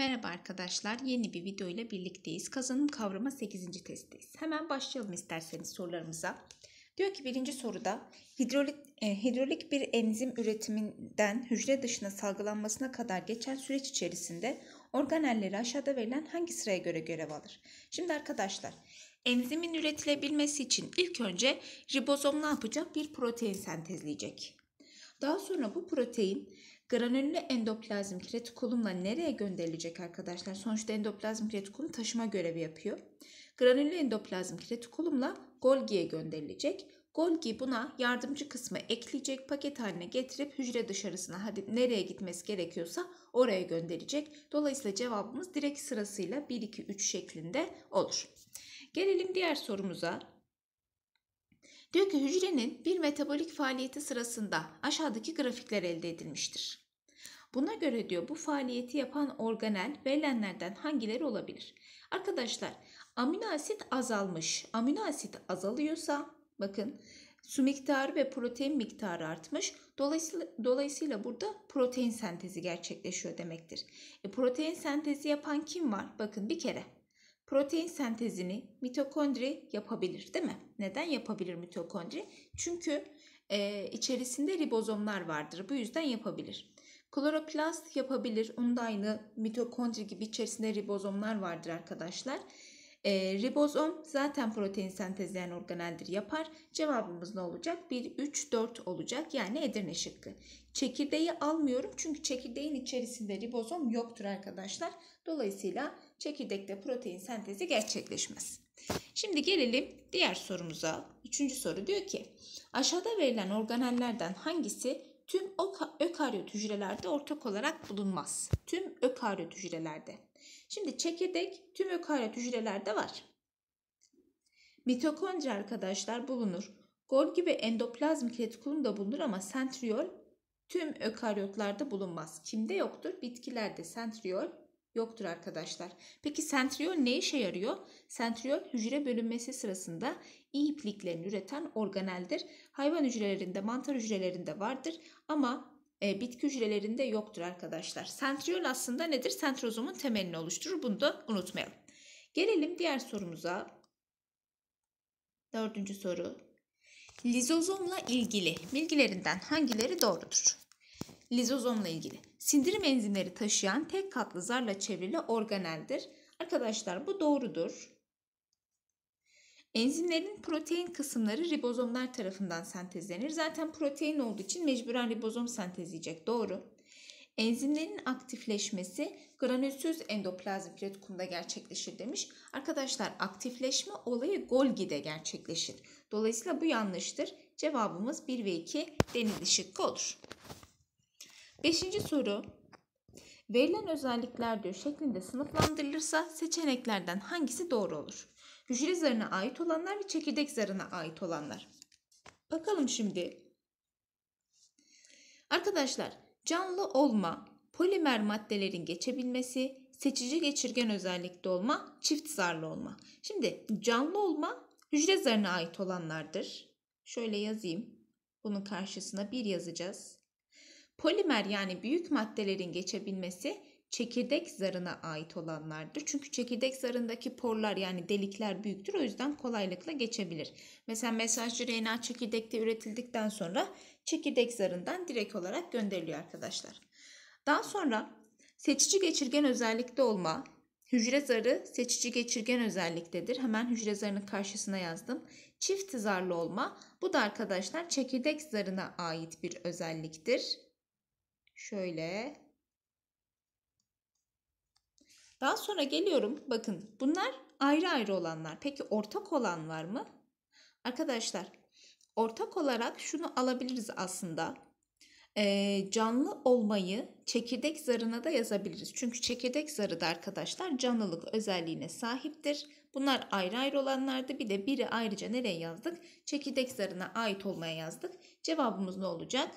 Merhaba arkadaşlar, yeni bir video ile birlikteyiz. Kazanım kavrama 8. testteyiz. Hemen başlayalım isterseniz sorularımıza. Diyor ki birinci soruda hidrolik, e, hidrolik bir enzim üretiminden hücre dışına salgılanmasına kadar geçen süreç içerisinde organelleri aşağıda verilen hangi sıraya göre görev alır? Şimdi arkadaşlar enzimin üretilebilmesi için ilk önce ribozom ne yapacak? Bir protein sentezleyecek. Daha sonra bu protein Granüllü endoplazm kretikulumla nereye gönderilecek arkadaşlar? Sonuçta endoplazm kretikulum taşıma görevi yapıyor. Granüllü endoplazm kretikulumla Golgi'ye gönderilecek. Golgi buna yardımcı kısmı ekleyecek, paket haline getirip hücre dışarısına hadi nereye gitmesi gerekiyorsa oraya gönderecek. Dolayısıyla cevabımız direkt sırasıyla 1-2-3 şeklinde olur. Gelelim diğer sorumuza. Diyor ki hücrenin bir metabolik faaliyeti sırasında aşağıdaki grafikler elde edilmiştir. Buna göre diyor bu faaliyeti yapan organel verilenlerden hangileri olabilir? Arkadaşlar amino asit azalmış. Amino asit azalıyorsa bakın su miktarı ve protein miktarı artmış. Dolayısıyla, dolayısıyla burada protein sentezi gerçekleşiyor demektir. E, protein sentezi yapan kim var? Bakın bir kere protein sentezini mitokondri yapabilir değil mi? Neden yapabilir mitokondri? Çünkü e, içerisinde ribozomlar vardır. Bu yüzden yapabilir. Kloroplast yapabilir. Onun aynı mitokondri gibi içerisinde ribozomlar vardır arkadaşlar. E, ribozom zaten protein sentezleyen organeldir yapar. Cevabımız ne olacak? 1, 3, 4 olacak. Yani Edirne şıkkı. Çekirdeği almıyorum çünkü çekirdeğin içerisinde ribozom yoktur arkadaşlar. Dolayısıyla çekirdekte protein sentezi gerçekleşmez. Şimdi gelelim diğer sorumuza. Üçüncü soru diyor ki aşağıda verilen organellerden hangisi tüm ökaryot hücrelerde ortak olarak bulunmaz. Tüm ökaryot hücrelerde. Şimdi çekirdek tüm ökaryot hücrelerde var. Mitokondri arkadaşlar bulunur. Golgi ve endoplazmik retikulum da bulunur ama sentriol tüm ökaryotlarda bulunmaz. Kimde yoktur? Bitkilerde sentriol yoktur arkadaşlar. Peki sentriol ne işe yarıyor? Sentriol hücre bölünmesi sırasında iyi ipliklerini üreten organeldir. Hayvan hücrelerinde, mantar hücrelerinde vardır ama e, bitki hücrelerinde yoktur arkadaşlar. Sentriol aslında nedir? Sentrozomun temelini oluşturur. Bunu da unutmayalım. Gelelim diğer sorumuza. Dördüncü soru. Lizozomla ilgili bilgilerinden hangileri doğrudur? lizozomla ilgili. Sindirim enzimleri taşıyan tek katlı zarla çevrili organeldir. Arkadaşlar bu doğrudur. Enzimlerin protein kısımları ribozomlar tarafından sentezlenir. Zaten protein olduğu için mecburen ribozom sentezleyecek. Doğru. Enzimlerin aktifleşmesi granülsüz endoplazmik retikulumda gerçekleşir demiş. Arkadaşlar aktifleşme olayı Golgi'de gerçekleşir. Dolayısıyla bu yanlıştır. Cevabımız 1 ve 2 deniz şıkkı olur. Beşinci soru. Verilen özellikler diyor şeklinde sınıflandırılırsa seçeneklerden hangisi doğru olur? Hücre zarına ait olanlar ve çekirdek zarına ait olanlar. Bakalım şimdi. Arkadaşlar canlı olma, polimer maddelerin geçebilmesi, seçici geçirgen özellikte olma, çift zarlı olma. Şimdi canlı olma hücre zarına ait olanlardır. Şöyle yazayım. Bunun karşısına bir yazacağız. Polimer yani büyük maddelerin geçebilmesi çekirdek zarına ait olanlardır. Çünkü çekirdek zarındaki porlar yani delikler büyüktür. O yüzden kolaylıkla geçebilir. Mesela mesajcı RNA çekirdekte üretildikten sonra çekirdek zarından direkt olarak gönderiliyor arkadaşlar. Daha sonra seçici geçirgen özellikte olma. Hücre zarı seçici geçirgen özelliktedir. Hemen hücre zarının karşısına yazdım. Çift zarlı olma. Bu da arkadaşlar çekirdek zarına ait bir özelliktir. Şöyle. Daha sonra geliyorum. Bakın bunlar ayrı ayrı olanlar. Peki ortak olan var mı? Arkadaşlar ortak olarak şunu alabiliriz aslında. E, canlı olmayı çekirdek zarına da yazabiliriz. Çünkü çekirdek zarı da arkadaşlar canlılık özelliğine sahiptir. Bunlar ayrı ayrı olanlardı. Bir de biri ayrıca nereye yazdık? Çekirdek zarına ait olmaya yazdık. Cevabımız ne olacak?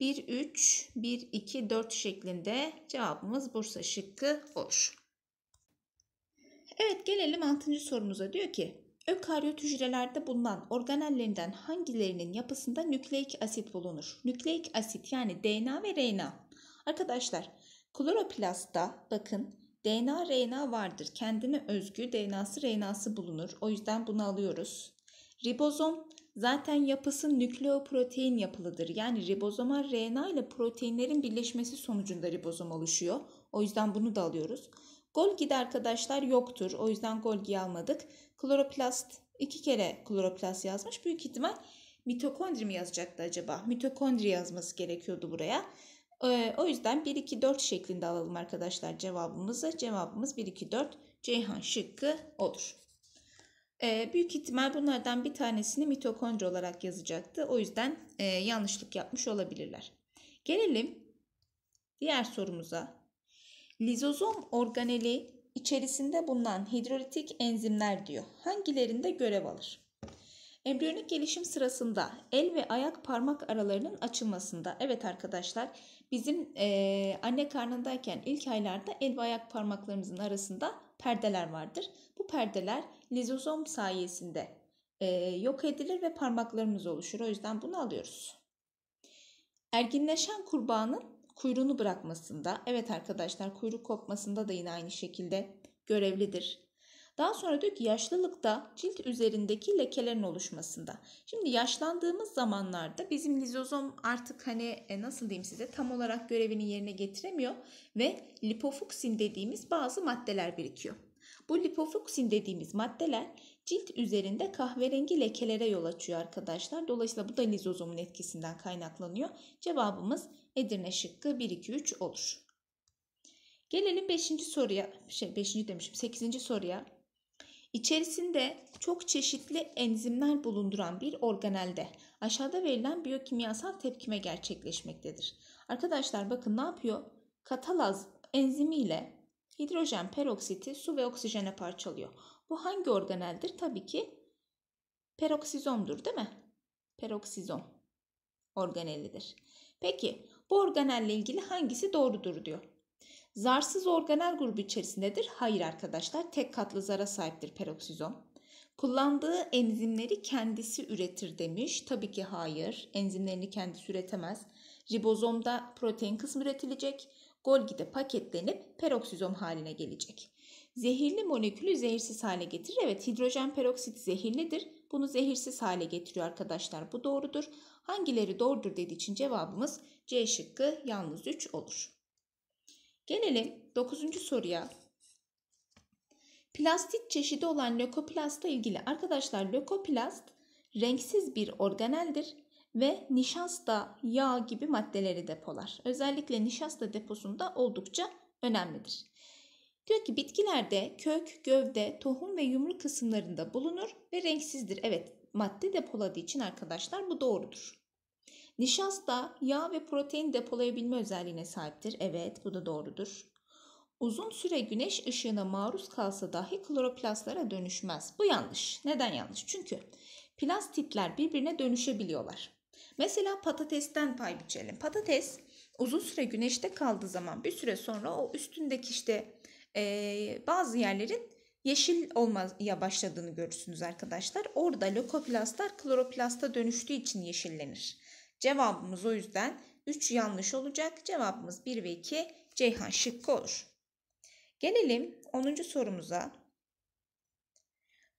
1, 3, 1, 2, 4 şeklinde cevabımız Bursa şıkkı olur. Evet gelelim 6. sorumuza. Diyor ki Ökaryot hücrelerde bulunan organellerinden hangilerinin yapısında nükleik asit bulunur? Nükleik asit yani DNA ve RNA. Arkadaşlar kloroplastta bakın DNA RNA vardır. Kendine özgü DNA'sı RNA'sı bulunur. O yüzden bunu alıyoruz. Ribozom Zaten yapısı nükleoprotein yapılıdır. Yani ribozoma RNA ile proteinlerin birleşmesi sonucunda ribozom oluşuyor. O yüzden bunu da alıyoruz. Golgi'de arkadaşlar yoktur. O yüzden Golgi almadık. Kloroplast iki kere kloroplast yazmış. Büyük ihtimal mitokondri mi yazacaktı acaba? Mitokondri yazması gerekiyordu buraya. Ee, o yüzden 1 2 4 şeklinde alalım arkadaşlar cevabımızı. Cevabımız 1 2 4 Ceyhan şıkkı olur. E, büyük ihtimal bunlardan bir tanesini mitokondri olarak yazacaktı. O yüzden e, yanlışlık yapmış olabilirler. Gelelim diğer sorumuza. Lizozom organeli içerisinde bulunan hidrolitik enzimler diyor. Hangilerinde görev alır? Embriyonik gelişim sırasında el ve ayak parmak aralarının açılmasında. Evet arkadaşlar bizim e, anne karnındayken ilk aylarda el ve ayak parmaklarımızın arasında perdeler vardır. Bu perdeler lizozom sayesinde e, yok edilir ve parmaklarımız oluşur. O yüzden bunu alıyoruz. Erginleşen kurbağanın kuyruğunu bırakmasında, evet arkadaşlar kuyruk kopmasında da yine aynı şekilde görevlidir. Daha sonra diyor ki yaşlılıkta cilt üzerindeki lekelerin oluşmasında. Şimdi yaşlandığımız zamanlarda bizim lizozom artık hani e, nasıl diyeyim size tam olarak görevini yerine getiremiyor ve lipofuksin dediğimiz bazı maddeler birikiyor. Bu lipofuksin dediğimiz maddeler cilt üzerinde kahverengi lekelere yol açıyor arkadaşlar. Dolayısıyla bu da lizozomun etkisinden kaynaklanıyor. Cevabımız Edirne şıkkı 1 2 3 olur. Gelelim 5. soruya. Şey 5. demişim 8. soruya. İçerisinde çok çeşitli enzimler bulunduran bir organelde aşağıda verilen biyokimyasal tepkime gerçekleşmektedir. Arkadaşlar bakın ne yapıyor? Katalaz enzimiyle hidrojen peroksiti su ve oksijene parçalıyor. Bu hangi organeldir? Tabii ki peroksizomdur değil mi? Peroksizom organelidir. Peki bu organelle ilgili hangisi doğrudur diyor. Zarsız organel grubu içerisindedir. Hayır arkadaşlar tek katlı zara sahiptir peroksizom. Kullandığı enzimleri kendisi üretir demiş. Tabii ki hayır. Enzimlerini kendisi üretemez. Ribozomda protein kısmı üretilecek. Golgi'de paketlenip peroksizom haline gelecek. Zehirli molekülü zehirsiz hale getirir. Evet hidrojen peroksit zehirlidir. Bunu zehirsiz hale getiriyor arkadaşlar. Bu doğrudur. Hangileri doğrudur dediği için cevabımız C şıkkı yalnız 3 olur. Gelelim 9. soruya. Plastit çeşidi olan lökoplastla ilgili arkadaşlar lökoplast renksiz bir organeldir ve nişasta, yağ gibi maddeleri depolar. Özellikle nişasta deposunda oldukça önemlidir. Diyor ki bitkilerde kök, gövde, tohum ve yumruk kısımlarında bulunur ve renksizdir. Evet madde depoladığı için arkadaşlar bu doğrudur. Nişasta yağ ve protein depolayabilme özelliğine sahiptir. Evet bu da doğrudur. Uzun süre güneş ışığına maruz kalsa dahi kloroplastlara dönüşmez. Bu yanlış. Neden yanlış? Çünkü plastitler birbirine dönüşebiliyorlar. Mesela patatesten pay biçelim. Patates uzun süre güneşte kaldığı zaman bir süre sonra o üstündeki işte e, bazı yerlerin yeşil olmaya başladığını görürsünüz arkadaşlar. Orada lokoplastlar kloroplasta dönüştüğü için yeşillenir. Cevabımız o yüzden 3 yanlış olacak. Cevabımız 1 ve 2 Ceyhan şıkkı olur. Gelelim 10. sorumuza.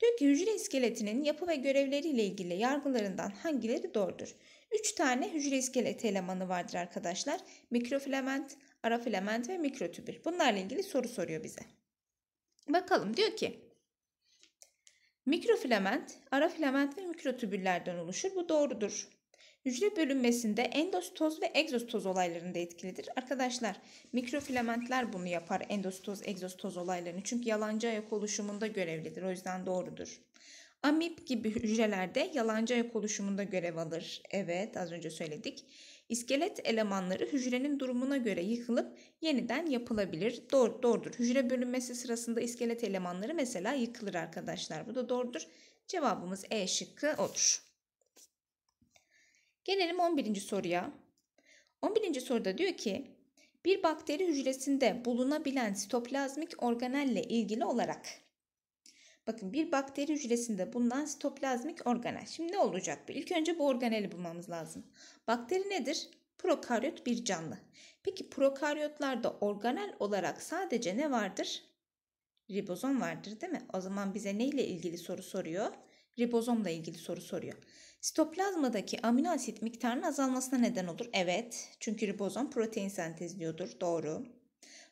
Diyor ki hücre iskeletinin yapı ve görevleriyle ilgili yargılarından hangileri doğrudur? 3 tane hücre iskelet elemanı vardır arkadaşlar. Mikrofilament, arafilament ve mikrotübül. Bunlarla ilgili soru soruyor bize. Bakalım diyor ki mikrofilament, arafilament ve mikrotübüllerden oluşur. Bu doğrudur. Hücre bölünmesinde endositoz ve egzositoz olaylarında etkilidir. Arkadaşlar mikrofilamentler bunu yapar endositoz egzositoz olaylarını. Çünkü yalancı ayak oluşumunda görevlidir. O yüzden doğrudur. Amip gibi hücrelerde yalancı ayak oluşumunda görev alır. Evet az önce söyledik. İskelet elemanları hücrenin durumuna göre yıkılıp yeniden yapılabilir. Doğru, doğrudur. Hücre bölünmesi sırasında iskelet elemanları mesela yıkılır arkadaşlar. Bu da doğrudur. Cevabımız E şıkkı olur. Gelelim 11. soruya. 11. soruda diyor ki bir bakteri hücresinde bulunabilen sitoplazmik organelle ilgili olarak. Bakın bir bakteri hücresinde bulunan sitoplazmik organel. Şimdi ne olacak? İlk önce bu organeli bulmamız lazım. Bakteri nedir? Prokaryot bir canlı. Peki prokaryotlarda organel olarak sadece ne vardır? Ribozom vardır değil mi? O zaman bize ne ile ilgili soru soruyor? Ribozomla ilgili soru soruyor. Sitoplazmadaki amino asit miktarının azalmasına neden olur. Evet. Çünkü ribozom protein sentezliyordur. Doğru.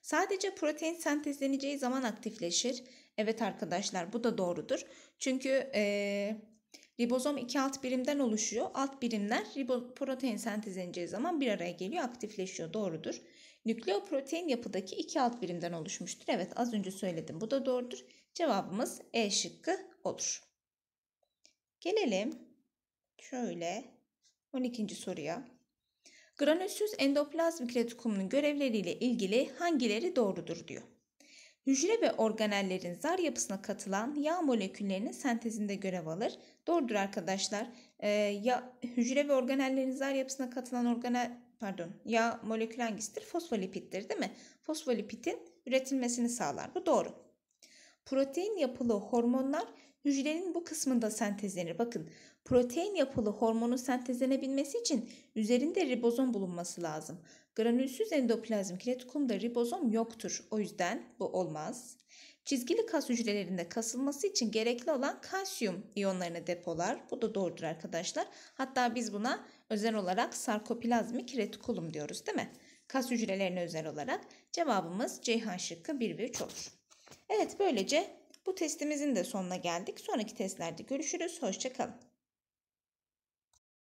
Sadece protein sentezleneceği zaman aktifleşir. Evet arkadaşlar bu da doğrudur. Çünkü ee, Ribozom iki alt birimden oluşuyor. Alt birimler protein sentezleneceği zaman bir araya geliyor, aktifleşiyor. Doğrudur. Nükleoprotein yapıdaki iki alt birimden oluşmuştur. Evet az önce söyledim. Bu da doğrudur. Cevabımız E şıkkı olur. Gelelim Şöyle 12. soruya. Granülsüz endoplazmik retikumunun görevleriyle ilgili hangileri doğrudur diyor. Hücre ve organellerin zar yapısına katılan yağ moleküllerinin sentezinde görev alır. Doğrudur arkadaşlar. Ee, ya, hücre ve organellerin zar yapısına katılan organel pardon yağ molekül hangisidir? Fosfolipittir değil mi? Fosfolipitin üretilmesini sağlar. Bu doğru. Protein yapılı hormonlar hücrenin bu kısmında sentezlenir. Bakın protein yapılı hormonun sentezlenebilmesi için üzerinde ribozom bulunması lazım. Granülsüz endoplazmik retikulumda ribozom yoktur. O yüzden bu olmaz. Çizgili kas hücrelerinde kasılması için gerekli olan kalsiyum iyonlarını depolar. Bu da doğrudur arkadaşlar. Hatta biz buna özel olarak sarkoplazmik retikulum diyoruz değil mi? Kas hücrelerine özel olarak cevabımız Ceyhan şıkkı 1 ve 3 olur. Evet böylece bu testimizin de sonuna geldik. Sonraki testlerde görüşürüz. Hoşçakalın.